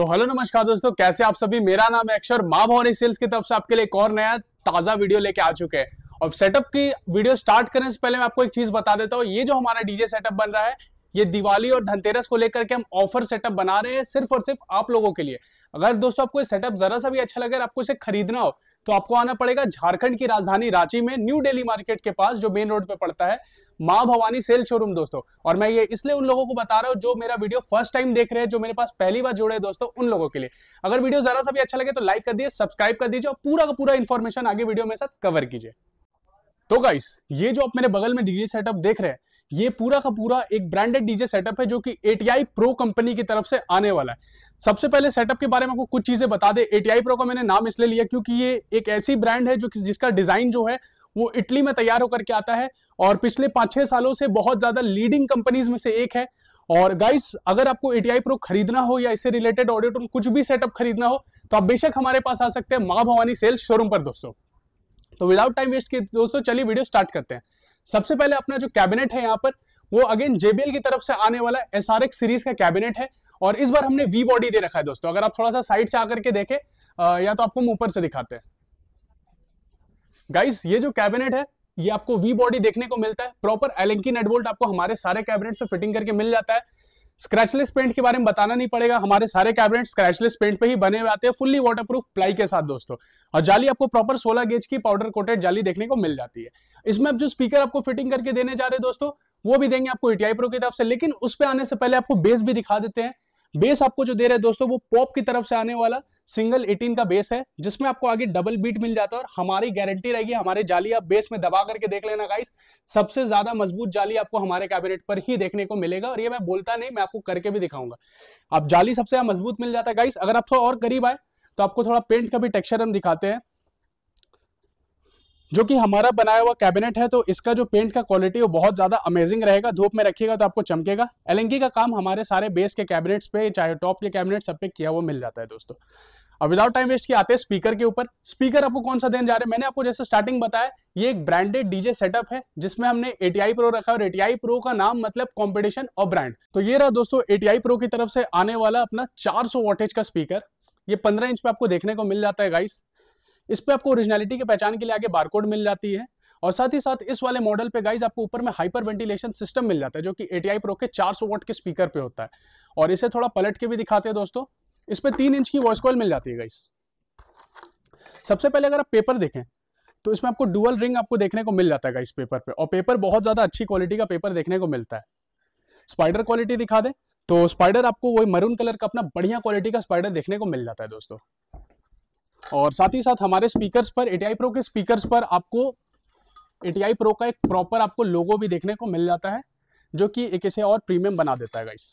तो हेलो नमस्कार दोस्तों कैसे आप सभी मेरा नाम है अक्षर माँ भवानी सेल्स की तरफ से आपके लिए एक और नया ताजा वीडियो लेके आ चुके हैं और सेटअप की वीडियो स्टार्ट करने से पहले मैं आपको एक चीज बता देता हूँ ये जो हमारा डीजे सेटअप बन रहा है ये दिवाली और धनतेरस को लेकर के हम ऑफर सेटअप बना रहे हैं सिर्फ और सिर्फ आप लोगों के लिए अगर दोस्तों आपको सेटअप जरा सा भी अच्छा लगे आपको इसे खरीदना हो तो आपको आना पड़ेगा झारखंड की राजधानी रांची में न्यू डेली मार्केट के पास जो मेन रोड पे पड़ता है माँ भवानी सेल शोरूम दोस्तों और मैं ये इसलिए उन लोगों को बता रहा हूँ जो मेरा वीडियो फर्स्ट टाइम देख रहे हैं जो मेरे पास पहली बार जुड़े दोस्तों उन लोगों के लिए अगर वीडियो जरा सा भी अच्छा लगे तो लाइक कर दिए सब्सक्राइब कर दीजिए और पूरा का पूरा इन्फॉर्मेशन आगे वीडियो मेरे साथ कवर कीजिए तो गाइस ये जो आप मेरे बगल में डीजे सेटअप देख रहे हैं ये पूरा का पूरा एक ब्रांडेड डीजे सेटअप है जो कि ए प्रो कंपनी की तरफ से आने वाला है सबसे पहले सेटअप के बारे में आपको कुछ चीजें बता दे एटीआई प्रो का मैंने नाम इसलिए लिया क्योंकि ये एक ऐसी ब्रांड है जो जिसका डिजाइन जो है वो इटली में तैयार होकर के आता है और पिछले पांच छह सालों से बहुत ज्यादा लीडिंग कंपनीज में से एक है और गाइस अगर आपको एटीआई प्रो खरीदना हो या इससे रिलेटेड ऑडियो कुछ भी सेटअप खरीदना हो तो आप बेशक हमारे पास आ सकते हैं महाभवानी भवानी सेल शोरूम पर दोस्तों तो विदाउट टाइम वेस्ट किए दोस्तों चलिए वीडियो स्टार्ट करते हैं सबसे पहले अपना जो कैबिनेट है यहाँ पर वो अगेन जेबीएल की तरफ से आने वाला एस सीरीज का कैबिनेट है और इस बार हमने वी बॉडी दे रखा है दोस्तों अगर आप थोड़ा सा साइड से आकर के देखें या तो आपको हम ऊपर से दिखाते हैं गाइस ये जो कैबिनेट है ये आपको वी बॉडी देखने को मिलता है प्रॉपर एलेंकी नेटबोल्ट आपको हमारे सारे कैबिनेट से फिटिंग करके मिल जाता है स्क्रैचलेस पेंट के बारे में बताना नहीं पड़ेगा हमारे सारे कैबिनेट स्क्रैचलेस पेंट पे ही बने हुए आते हैं फुल्ली वाटरप्रूफ प्लाई के साथ दोस्तों और जाली आपको प्रॉपर 16 गेज की पाउडर कोटेड जाली देखने को मिल जाती है इसमें अब जो स्पीकर आपको फिटिंग करके देने जा रहे हैं दोस्तों वो भी देंगे आपको ईटीआई प्रो की तरफ से लेकिन उस पर आने से पहले आपको बेस भी दिखा देते हैं बेस आपको जो दे रहे हैं दोस्तों वो पॉप की तरफ से आने वाला सिंगल 18 का बेस है जिसमें आपको आगे डबल बीट मिल जाता है और हमारी गारंटी रहेगी हमारे जाली आप बेस में दबा करके देख लेना गाइस सबसे ज्यादा मजबूत जाली आपको हमारे कैबिनेट पर ही देखने को मिलेगा और ये मैं बोलता नहीं मैं आपको करके भी दिखाऊंगा आप जाली सबसे मजबूत मिल जाता है गाइस अगर आप थोड़ा और करीब आए तो आपको थोड़ा पेंट का भी टेक्चर हम दिखाते हैं जो कि हमारा बनाया हुआ कैबिनेट है तो इसका जो पेंट का क्वालिटी वो बहुत ज़्यादा अमेजिंग रहेगा धूप में रखिएगा तो आपको चमकेगा एलएनकी का काम हमारे सारे बेस के कैबिनेट्स पे चाहे टॉप के कैबिनेट सब पे किया हुआ मिल जाता है दोस्तों अब विदाउट टाइम वेस्ट किए आते हैं स्पीकर के ऊपर स्पीकर आपको कौन सा देने जा रहे हैं मैंने आपको जैसे स्टार्टिंग बताया ये एक ब्रांडेड डीजे सेटअप है जिसमें हमने एटीआई प्रो रखा है और एटीआई प्रो का नाम मतलब कंपटीशन और ब्रांड तो ये रहा दोस्तों एटीआई प्रो की तरफ से आने वाला अपना चार सौ वोटेज का स्पीकर ये 15 इंच पे आपको देखने को मिल जाता है गाइस इस पर आपको ओरिजिनलिटी की पहचान के लिए आगे बारकोड मिल जाती है और साथ ही साथ इस वाले मॉडल पे गाइज आपको ऊपर में हाइपर वेंटिलेशन सिस्टम मिल जाता है जो कि एटीआई प्रो के 400 वोट के स्पीकर पे होता है और इसे थोड़ा पलट के भी दिखाते हैं दोस्तों इस पर तीन इंच की वॉइस कॉल मिल जाती है गाइस सबसे पहले अगर आप पेपर देखें तो इसमें आपको डुअल रिंग आपको देखने को मिल जाता है गाइस पेपर पे और पेपर बहुत ज़्यादा अच्छी क्वालिटी का पेपर देखने को मिलता है स्पाइडर क्वालिटी दिखा दे तो स्पाइडर आपको वही मरून कलर का अपना बढ़िया क्वालिटी का स्पाइडर देखने को मिल जाता है दोस्तों और साथ ही साथ हमारे स्पीकर्स पर ए प्रो के स्पीकर्स पर आपको ए प्रो का एक प्रॉपर आपको लोगो भी देखने को मिल जाता है जो कि एक इसे और प्रीमियम बना देता है गाइस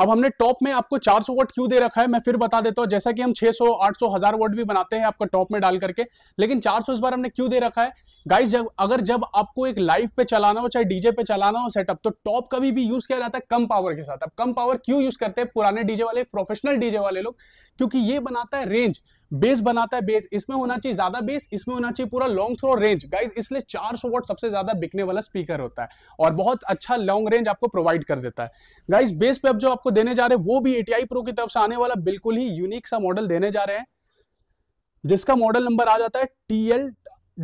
अब हमने टॉप में आपको 400 वोट क्यों दे रखा है मैं फिर बता देता हूँ जैसा कि हम 600, 800, हजार वोट भी बनाते हैं आपका टॉप में डाल करके लेकिन 400 इस बार हमने क्यों दे रखा है गाइस जब अगर जब आपको एक लाइव पे चलाना हो चाहे डीजे पे चलाना हो सेटअप तो टॉप कभी भी यूज किया जाता है कम पावर के साथ अब कम पावर क्यों यूज करते हैं पुराने डीजे वाले प्रोफेशनल डीजे वाले लोग क्योंकि ये बनाता है रेंज बेस बनाता है बेस इसमें होना चाहिए ज्यादा बेस इसमें होना चाहिए पूरा लॉन्ग थ्रो रेंज गाइज इसलिए 400 वोट सबसे ज्यादा बिकने वाला स्पीकर होता है और बहुत अच्छा लॉन्ग रेंज आपको प्रोवाइड कर देता है गाइज बेस पे अब जो आपको देने जा रहे हैं वो भी एटीआई प्रो की तरफ से आने वाला बिल्कुल ही यूनिक सा मॉडल देने जा रहे हैं जिसका मॉडल नंबर आ जाता है टी एल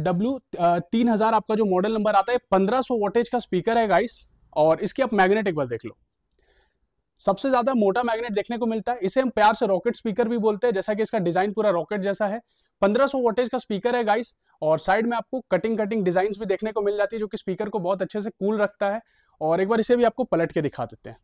डब्ल्यू तीन हजार आपका जो मॉडल नंबर आता है पंद्रह सौ वोटेज का स्पीकर है गाइस और इसके आप मैग्नेटिक बल देख लो सबसे ज्यादा मोटा मैग्नेट देखने को मिलता है इसे हम प्यार से रॉकेट स्पीकर भी बोलते हैं जैसा कि इसका डिजाइन पूरा रॉकेट जैसा है 1500 वोटेज का स्पीकर है गाइस और साइड में आपको कटिंग कटिंग डिजाइन भी देखने को मिल जाती है जो कि स्पीकर को बहुत अच्छे से कूल रखता है और एक बार इसे भी आपको पलट के दिखा देते हैं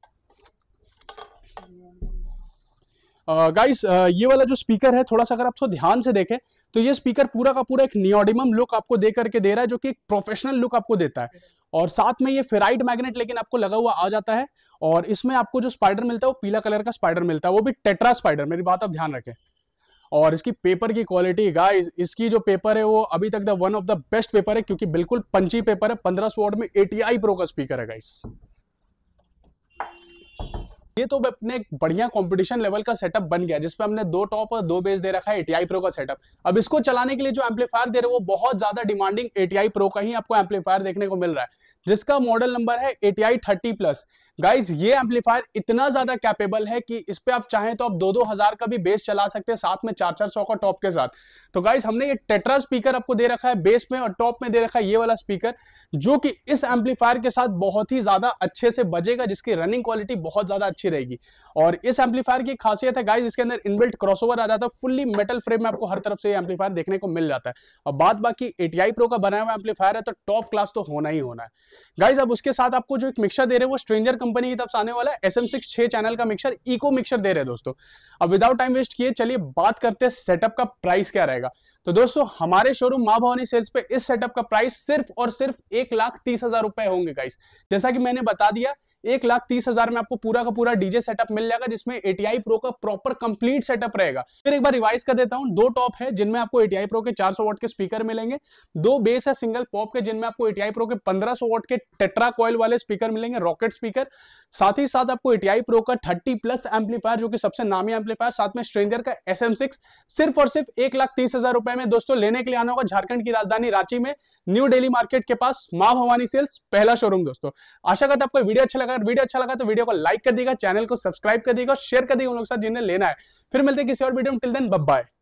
गाइस uh, uh, ये वाला जो स्पीकर है थोड़ा सा अगर आप थोड़ा ध्यान से देखें तो ये स्पीकर पूरा का पूरा एक नियोडिमम लुक आपको दे करके दे रहा है जो कि एक प्रोफेशनल लुक आपको देता है और साथ में ये फेराइट मैग्नेट लेकिन आपको लगा हुआ आ जाता है और इसमें आपको जो स्पाइडर मिलता है वो पीला कलर का स्पाइडर मिलता है वो भी टेट्रा स्पाइडर मेरी बात आप ध्यान रखें और इसकी पेपर की क्वालिटी गाइस इसकी जो पेपर है वो अभी तक the one of the best paper है क्योंकि बिल्कुल पंची पेपर है पंद्रह सौ में एटीआई प्रो का स्पीकर है गाइस ये तो अपने बढ़िया कंपटीशन लेवल का सेटअप बन गया जिसपे हमने दो टॉप और दो बेस दे रखा है एटीआई प्रो का सेटअप अब इसको चलाने के लिए जो एम्पलीफायर दे रहे वो बहुत ज्यादा डिमांडिंग एटीआई प्रो का ही आपको एम्पलीफायर देखने को मिल रहा है जिसका मॉडल नंबर है एटीआई थर्टी प्लस गाइज ये एम्पलीफायर इतना ज्यादा कैपेबल है कि इस पे आप चाहें तो आप दो दो हजार का भी बेस चला सकते हैं साथ में चार चार सौ का टॉप के साथ तो गाइज हमने ये टेट्रा स्पीकर आपको दे रखा है बेस में और टॉप में दे रखा है ये वाला स्पीकर जो कि इस एम्पलीफायर के साथ बहुत ही ज्यादा अच्छे से बजेगा जिसकी रनिंग क्वालिटी बहुत ज्यादा अच्छी अच्छी रहेगी और इस एम्पलीफायर की खासियत है गाइज इसके अंदर इनबिल्ट क्रॉसओवर आ जाता है फुल्ली मेटल फ्रेम में आपको हर तरफ से एम्पलीफायर देखने को मिल जाता है और बात बाकी एटीआई प्रो का बनाया हुआ एम्पलीफायर है तो टॉप क्लास तो होना ही होना है गाइज अब उसके साथ आपको जो एक मिक्सर दे रहे हैं वो स्ट्रेंजर कंपनी की तरफ आने वाला है एस चैनल का मिक्सर इको मिक्सर दे रहे हैं दोस्तों अब विदाउट टाइम वेस्ट किए चलिए बात करते हैं सेटअप का प्राइस क्या रहेगा तो दोस्तों हमारे शोरूम माँ भवानी सेल्स पे इस सेटअप का प्राइस सिर्फ और सिर्फ एक लाख तीस हजार रुपए होंगे गाइस जैसा कि मैंने बता दिया एक लाख तीस हजार में आपको पूरा का पूरा डीजे सेटअप मिल जाएगा जिसमें एटीआई प्रो का प्रॉपर कंप्लीट सेटअप रहेगा फिर एक बार रिवाइज कर देता हूं दो टॉप है जिनमें आपको एटीआई प्रो के 400 वॉट के स्पीकर मिलेंगे दो बेस है सिंगल पॉप के जिनमें आपको एटीआई प्रो के पंद्रह वॉट के टेट्रा कॉयल वाले स्पीकर मिलेंगे रॉकेट स्पीकर साथ ही साथ आपको एटीआई प्रो का थर्टी प्लस एम्पलीफायर जो कि सबसे नामी एम्पलीफायर साथ में स्ट्रेंजर का एस सिर्फ और सिर्फ एक लाख तीस हजार रुपए में दोस्तों लेने के लिए आना होगा झारखंड की राजधानी रांची में न्यू डेली मार्केट के पास माँ भवानी सेल्स पहला शोरूम दोस्तों आशा करता आपको वीडियो अच्छा लगा वीडियो अच्छा लगा तो वीडियो को लाइक कर देगा चैनल को सब्सक्राइब कर देगा और शेयर कर देगा उन के साथ जिन्हें लेना है फिर मिलते हैं किसी और वीडियो में टिल देन बाय